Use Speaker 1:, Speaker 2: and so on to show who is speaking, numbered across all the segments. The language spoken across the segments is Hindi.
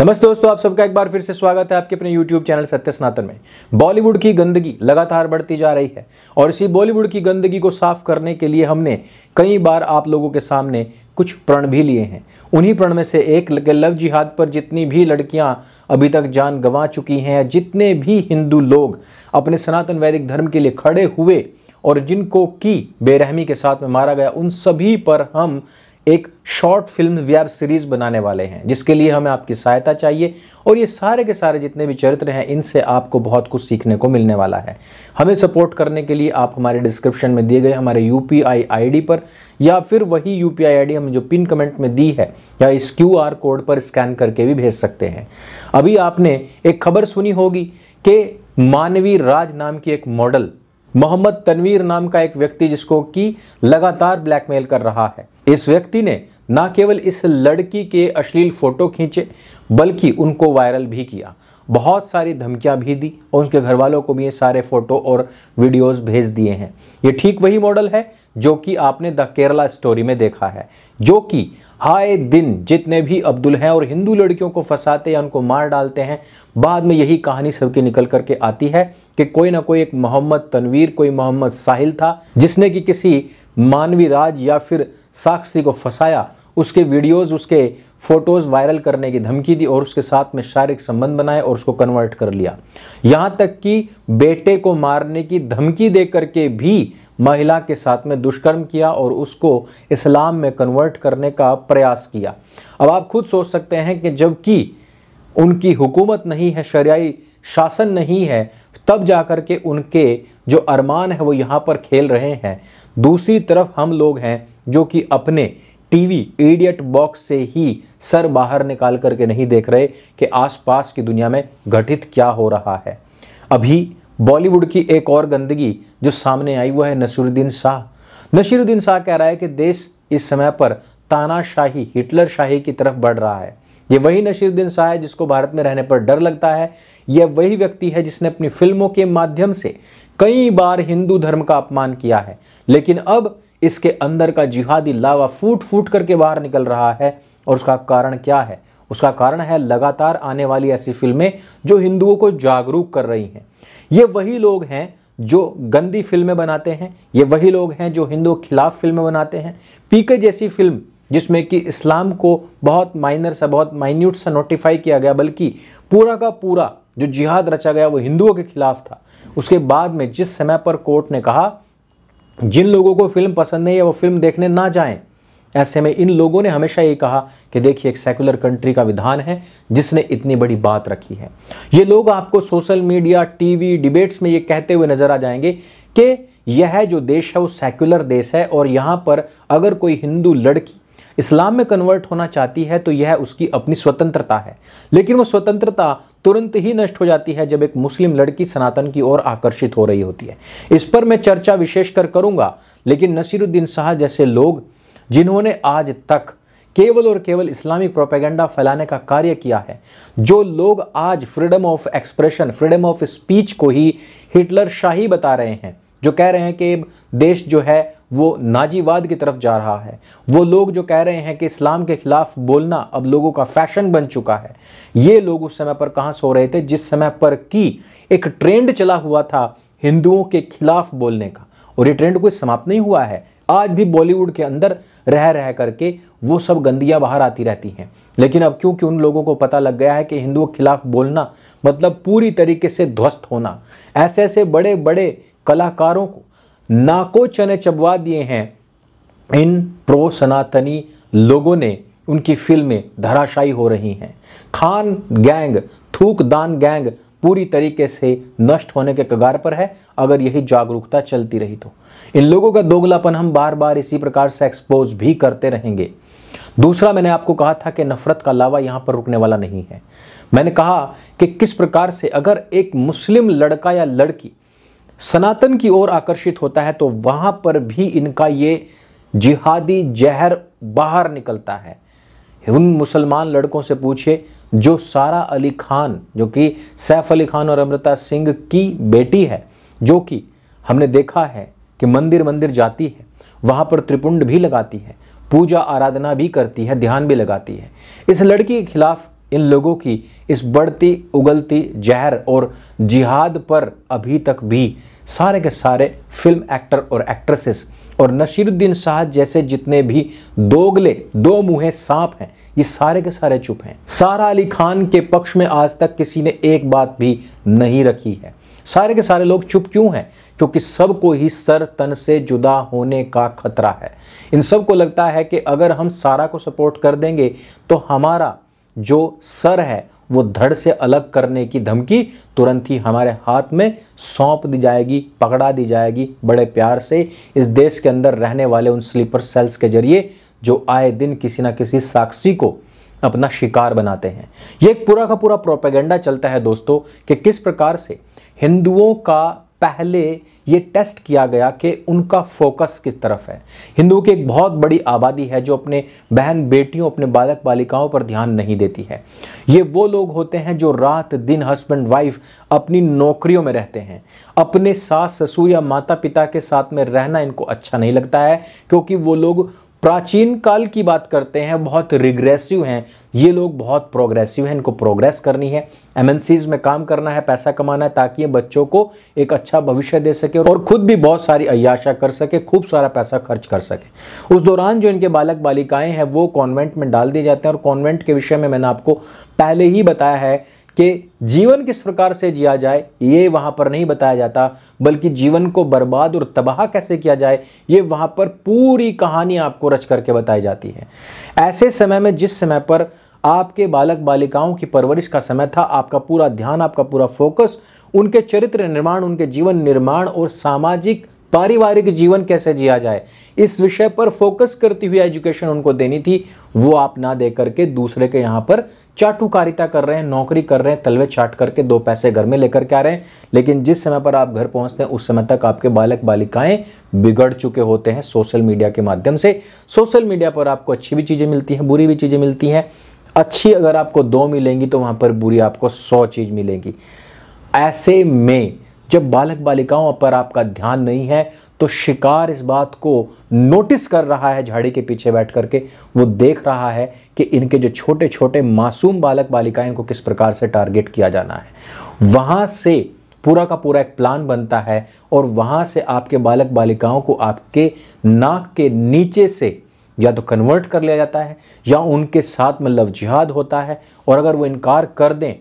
Speaker 1: नमस्ते दोस्तों आप सबका एक बार फिर से स्वागत है आपके अपने YouTube चैनल सत्य सनातन में बॉलीवुड की गंदगी लगातार बढ़ती जा रही है और इसी बॉलीवुड की गंदगी को साफ करने के लिए हमने कई बार आप लोगों के सामने कुछ प्रण भी लिए हैं उन्हीं प्रण में से एक लव जिहाद पर जितनी भी लड़कियां अभी तक जान गंवा चुकी हैं जितने भी हिंदू लोग अपने सनातन वैदिक धर्म के लिए खड़े हुए और जिनको की बेरहमी के साथ में मारा गया उन सभी पर हम एक शॉर्ट फिल्म वीआर सीरीज बनाने वाले हैं जिसके लिए हमें आपकी सहायता चाहिए और ये सारे के सारे जितने भी चरित्र हैं इनसे आपको बहुत कुछ सीखने को मिलने वाला है हमें सपोर्ट करने के लिए आप हमारे डिस्क्रिप्शन में दिए गए हमारे यू पी पर या फिर वही यू पी आई हम जो पिन कमेंट में दी है या इस क्यू कोड पर स्कैन करके भी भेज सकते हैं अभी आपने एक खबर सुनी होगी कि मानवी राज नाम की एक मॉडल मोहम्मद तनवीर नाम का एक व्यक्ति जिसको कि लगातार ब्लैकमेल कर रहा है इस व्यक्ति ने ना केवल इस लड़की के अश्लील फोटो खींचे बल्कि उनको वायरल भी किया बहुत सारी धमकियां भी दी और उसके घर वालों को भी ये सारे फोटो और वीडियोस भेज दिए हैं ये ठीक वही मॉडल है जो कि आपने द केरला स्टोरी में देखा है जो कि आए दिन जितने भी अब्दुल हैं और हिंदू लड़कियों को फंसाते या उनको मार डालते हैं बाद में यही कहानी सबकी निकल करके आती है कि कोई ना कोई एक मोहम्मद तनवीर कोई मोहम्मद साहिल था जिसने कि किसी मानवी राज या फिर साक्षी को फंसाया उसके वीडियोज़ उसके फोटोज़ वायरल करने की धमकी दी और उसके साथ में शारीरिक संबंध बनाए और उसको कन्वर्ट कर लिया यहाँ तक कि बेटे को मारने की धमकी दे करके भी महिला के साथ में दुष्कर्म किया और उसको इस्लाम में कन्वर्ट करने का प्रयास किया अब आप खुद सोच सकते हैं कि जबकि उनकी हुकूमत नहीं है शरियाई शासन नहीं है तब जाकर के उनके जो अरमान है वो यहाँ पर खेल रहे हैं दूसरी तरफ हम लोग हैं जो कि अपने टीवी एडियट बॉक्स से ही सर बाहर निकाल करके नहीं देख रहे कि आसपास की दुनिया में घटित क्या हो रहा है अभी बॉलीवुड की एक और गंदगी जो सामने आई वह है नसीरुद्दीन शाह नसीरुद्दीन शाह कह रहा है कि देश इस समय पर तानाशाही हिटलर शाही की तरफ बढ़ रहा है ये वही नसीरुद्दीन शाह है जिसको भारत में रहने पर डर लगता है यह वही व्यक्ति है जिसने अपनी फिल्मों के माध्यम से कई बार हिंदू धर्म का अपमान किया है लेकिन अब इसके अंदर का जिहादी लावा फूट फूट करके बाहर निकल रहा है और उसका कारण क्या है उसका कारण है लगातार आने वाली ऐसी फिल्में जो हिंदुओं को जागरूक कर रही हैं ये वही लोग हैं जो गंदी फिल्में बनाते हैं ये वही लोग हैं जो हिंदुओं के खिलाफ फिल्में बनाते हैं पीके जैसी फिल्म जिसमें कि इस्लाम को बहुत माइनर सा बहुत माइन्यूट सा नोटिफाई किया गया बल्कि पूरा का पूरा जो जिहाद रचा गया वो हिंदुओं के खिलाफ था उसके बाद में जिस समय पर कोर्ट ने कहा जिन लोगों को फिल्म पसंद नहीं है वो फिल्म देखने ना जाएं ऐसे में इन लोगों ने हमेशा ये कहा कि देखिए एक सेकुलर कंट्री का विधान है जिसने इतनी बड़ी बात रखी है ये लोग आपको सोशल मीडिया टीवी डिबेट्स में ये कहते हुए नजर आ जाएंगे कि यह जो देश है वो सेकुलर देश है और यहां पर अगर कोई हिंदू लड़की इस्लाम में कन्वर्ट होना चाहती है तो यह उसकी अपनी स्वतंत्रता है लेकिन वो स्वतंत्रता तुरंत ही नष्ट हो जाती है जब एक मुस्लिम लड़की सनातन की ओर आकर्षित हो रही होती है इस पर मैं चर्चा विशेष कर करूंगा लेकिन नसीरुद्दीन शाह जैसे लोग जिन्होंने आज तक केवल और केवल इस्लामिक प्रोपेगेंडा फैलाने का कार्य किया है जो लोग आज freedom of expression freedom of speech को ही हिटलर शाही बता रहे हैं जो कह रहे हैं कि देश जो है वो नाजीवाद की तरफ जा रहा है वो लोग जो कह रहे हैं कि इस्लाम के खिलाफ बोलना अब लोगों का फैशन बन चुका है ये लोग उस समय पर कहाँ सो रहे थे जिस समय पर कि एक ट्रेंड चला हुआ था हिंदुओं के खिलाफ बोलने का और ये ट्रेंड कोई समाप्त नहीं हुआ है आज भी बॉलीवुड के अंदर रह रह करके वो सब गंदियाँ बाहर आती रहती हैं लेकिन अब क्योंकि उन लोगों को पता लग गया है कि हिंदुओं के खिलाफ बोलना मतलब पूरी तरीके से ध्वस्त होना ऐसे ऐसे बड़े बड़े कलाकारों को नाको चने चबवा दिए हैं इन प्रो सनातनी लोगों ने उनकी फिल्में धराशायी हो रही हैं खान गैंग थूकदान गैंग पूरी तरीके से नष्ट होने के कगार पर है अगर यही जागरूकता चलती रही तो इन लोगों का दोगलापन हम बार बार इसी प्रकार से एक्सपोज भी करते रहेंगे दूसरा मैंने आपको कहा था कि नफरत का लावा यहां पर रुकने वाला नहीं है मैंने कहा कि किस प्रकार से अगर एक मुस्लिम लड़का या लड़की सनातन की ओर आकर्षित होता है तो वहां पर भी इनका ये जिहादी जहर बाहर निकलता है उन मुसलमान लड़कों से पूछिए जो सारा अली खान जो कि सैफ अली खान और अमृता सिंह की बेटी है जो कि हमने देखा है कि मंदिर मंदिर जाती है वहां पर त्रिपुंड भी लगाती है पूजा आराधना भी करती है ध्यान भी लगाती है इस लड़की के खिलाफ इन लोगों की इस बढ़ती उगलती जहर और जिहाद पर अभी तक भी सारे के सारे फिल्म एक्टर और एक्ट्रेसेस और नशीरुद्दीन शाह जैसे जितने भी दोगले दो मुंह सांप हैं ये सारे के सारे चुप हैं सारा अली खान के पक्ष में आज तक किसी ने एक बात भी नहीं रखी है सारे के सारे लोग चुप क्यों हैं क्योंकि सबको ही सर तन से जुदा होने का खतरा है इन सबको लगता है कि अगर हम सारा को सपोर्ट कर देंगे तो हमारा जो सर है वो धड़ से अलग करने की धमकी तुरंत ही हमारे हाथ में सौंप दी जाएगी पकड़ा दी जाएगी बड़े प्यार से इस देश के अंदर रहने वाले उन स्लीपर सेल्स के जरिए जो आए दिन किसी ना किसी साक्षी को अपना शिकार बनाते हैं ये एक पूरा का पूरा प्रोपेगेंडा चलता है दोस्तों कि किस प्रकार से हिंदुओं का पहले ये टेस्ट किया गया कि उनका फोकस किस तरफ है हिंदुओं की एक बहुत बड़ी आबादी है जो अपने बहन बेटियों अपने बालक बालिकाओं पर ध्यान नहीं देती है ये वो लोग होते हैं जो रात दिन हस्बैंड वाइफ अपनी नौकरियों में रहते हैं अपने सास ससुर या माता पिता के साथ में रहना इनको अच्छा नहीं लगता है क्योंकि वो लोग प्राचीन काल की बात करते हैं बहुत रिग्रेसिव हैं ये लोग बहुत प्रोग्रेसिव हैं इनको प्रोग्रेस करनी है एमएनसीज में काम करना है पैसा कमाना है ताकि ये बच्चों को एक अच्छा भविष्य दे सके और खुद भी बहुत सारी अयाशा कर सके खूब सारा पैसा खर्च कर सके उस दौरान जो इनके बालक बालिकाएं हैं वो कॉन्वेंट में डाल दिए जाते हैं और कॉन्वेंट के विषय में मैंने आपको पहले ही बताया है कि जीवन किस प्रकार से जिया जाए ये वहाँ पर नहीं बताया जाता बल्कि जीवन को बर्बाद और तबाह कैसे किया जाए ये वहाँ पर पूरी कहानी आपको रच करके बताई जाती है ऐसे समय में जिस समय पर आपके बालक बालिकाओं की परवरिश का समय था आपका पूरा ध्यान आपका पूरा फोकस उनके चरित्र निर्माण उनके जीवन निर्माण और सामाजिक पारिवारिक जीवन कैसे जिया जाए इस विषय पर फोकस करती हुई एजुकेशन उनको देनी थी वो आप ना दे करके दूसरे के यहाँ पर चाटुकारिता कर रहे हैं नौकरी कर रहे हैं तलवे चाट करके दो पैसे घर में लेकर के आ रहे हैं लेकिन जिस समय पर आप घर पहुंचते हैं उस समय तक आपके बालक बालिकाएं बिगड़ चुके होते हैं सोशल मीडिया के माध्यम से सोशल मीडिया पर आपको अच्छी भी चीज़ें मिलती हैं बुरी भी चीज़ें मिलती हैं अच्छी अगर आपको दो मिलेंगी तो वहाँ पर बुरी आपको सौ चीज़ मिलेंगी ऐसे में जब बालक बालिकाओं पर आपका ध्यान नहीं है तो शिकार इस बात को नोटिस कर रहा है झाड़ी के पीछे बैठ करके वो देख रहा है कि इनके जो छोटे छोटे मासूम बालक बालिकाएं को किस प्रकार से टारगेट किया जाना है वहां से पूरा का पूरा एक प्लान बनता है और वहां से आपके बालक बालिकाओं को आपके नाक के नीचे से या तो कन्वर्ट कर लिया जाता है या उनके साथ में लव जिहाद होता है और अगर वो इनकार कर दें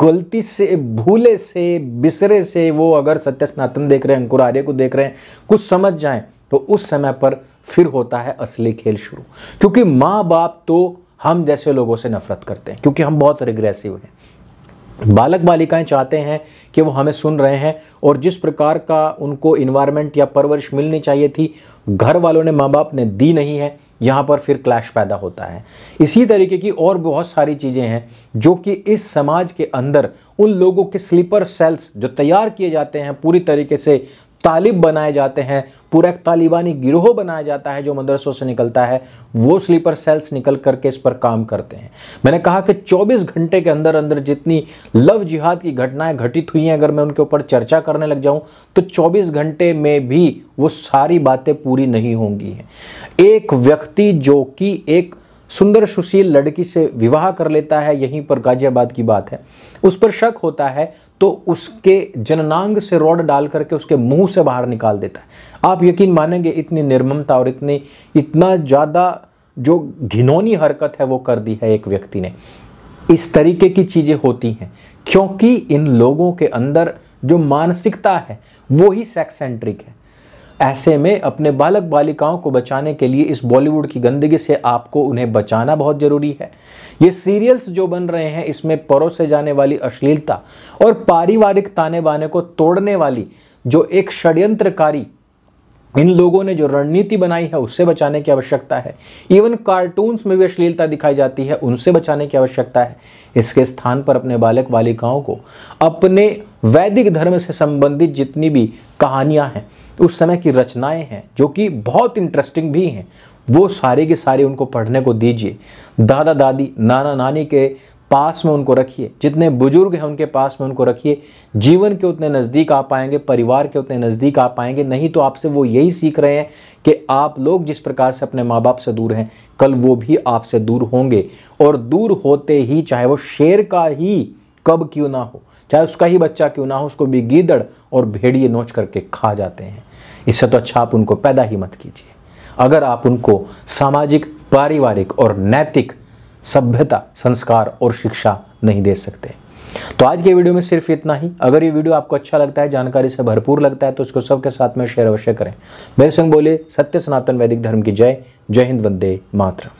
Speaker 1: गलती से भूले से बिसरे से वो अगर सत्य स्नातन देख रहे हैं अंकुर आर्य को देख रहे हैं कुछ समझ जाए तो उस समय पर फिर होता है असली खेल शुरू क्योंकि माँ बाप तो हम जैसे लोगों से नफरत करते हैं क्योंकि हम बहुत रिग्रेसिव हैं बालक बालिकाएं चाहते हैं कि वो हमें सुन रहे हैं और जिस प्रकार का उनको इन्वायरमेंट या परवरिश मिलनी चाहिए थी घर वालों ने माँ बाप ने दी नहीं है यहाँ पर फिर क्लैश पैदा होता है इसी तरीके की और बहुत सारी चीज़ें हैं जो कि इस समाज के अंदर उन लोगों के स्लीपर सेल्स जो तैयार किए जाते हैं पूरी तरीके से तालिब बनाए जाते हैं पूरा एक तालिबानी गिरोह बनाया जाता है जो मदरसों से निकलता है वो स्लीपर सेल्स निकल करके इस पर काम करते हैं मैंने कहा कि 24 घंटे के अंदर अंदर जितनी लव जिहाद की घटनाएं घटित हुई हैं अगर मैं उनके ऊपर चर्चा करने लग जाऊं तो 24 घंटे में भी वो सारी बातें पूरी नहीं होंगी एक व्यक्ति जो कि एक सुंदर सुशील लड़की से विवाह कर लेता है यहीं पर गाजियाबाद की बात है उस पर शक होता है तो उसके जननांग से रॉड डाल करके उसके मुंह से बाहर निकाल देता है आप यकीन मानेंगे इतनी निर्ममता और इतनी इतना ज़्यादा जो घिनौनी हरकत है वो कर दी है एक व्यक्ति ने इस तरीके की चीज़ें होती हैं क्योंकि इन लोगों के अंदर जो मानसिकता है वो ही सेक्स सेंट्रिक है ऐसे में अपने बालक बालिकाओं को बचाने के लिए इस बॉलीवुड की गंदगी से आपको उन्हें बचाना बहुत ज़रूरी है ये सीरियल्स जो बन रहे हैं इसमें परोसे जाने वाली अश्लीलता और पारिवारिक ताने बाने को तोड़ने वाली जो एक षड्यंत्रकारी इन लोगों ने जो रणनीति बनाई है उससे बचाने की आवश्यकता है इवन कार्टून्स में भी अश्लीलता दिखाई जाती है उनसे बचाने की आवश्यकता है इसके स्थान पर अपने बालक बालिकाओं को अपने वैदिक धर्म से संबंधित जितनी भी कहानियाँ हैं उस समय की रचनाएं हैं जो कि बहुत इंटरेस्टिंग भी हैं वो सारे के सारे उनको पढ़ने को दीजिए दादा दादी नाना नानी के पास में उनको रखिए जितने बुजुर्ग हैं उनके पास में उनको रखिए जीवन के उतने नज़दीक आ पाएंगे परिवार के उतने नज़दीक आ पाएंगे नहीं तो आपसे वो यही सीख रहे हैं कि आप लोग जिस प्रकार से अपने माँ बाप से दूर हैं कल वो भी आपसे दूर होंगे और दूर होते ही चाहे वो शेर का ही कब क्यों ना हो चाहे उसका ही बच्चा क्यों ना हो उसको भी गीदड़ और भेड़िए नोच करके खा जाते हैं इससे तो अच्छा आप उनको पैदा ही मत कीजिए अगर आप उनको सामाजिक पारिवारिक और नैतिक सभ्यता संस्कार और शिक्षा नहीं दे सकते तो आज के वीडियो में सिर्फ इतना ही अगर ये वीडियो आपको अच्छा लगता है जानकारी से भरपूर लगता है तो उसको सबके साथ में शेयर अवश्य करें मेरे संग बोले सत्य सनातन वैदिक धर्म की जय जय हिंद वंदे मातरम